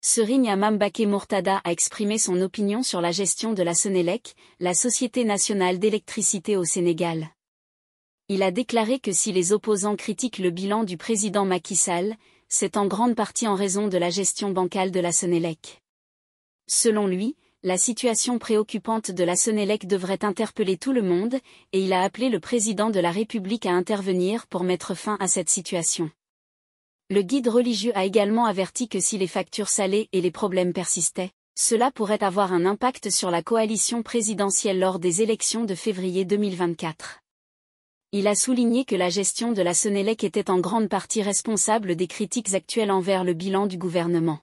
Serigne Amambake Murtada a exprimé son opinion sur la gestion de la Senelec, la Société nationale d'électricité au Sénégal. Il a déclaré que si les opposants critiquent le bilan du président Macky Sall, c'est en grande partie en raison de la gestion bancale de la Senelec. Selon lui, la situation préoccupante de la Senelec devrait interpeller tout le monde, et il a appelé le président de la République à intervenir pour mettre fin à cette situation. Le guide religieux a également averti que si les factures salées et les problèmes persistaient, cela pourrait avoir un impact sur la coalition présidentielle lors des élections de février 2024. Il a souligné que la gestion de la Sénélec était en grande partie responsable des critiques actuelles envers le bilan du gouvernement.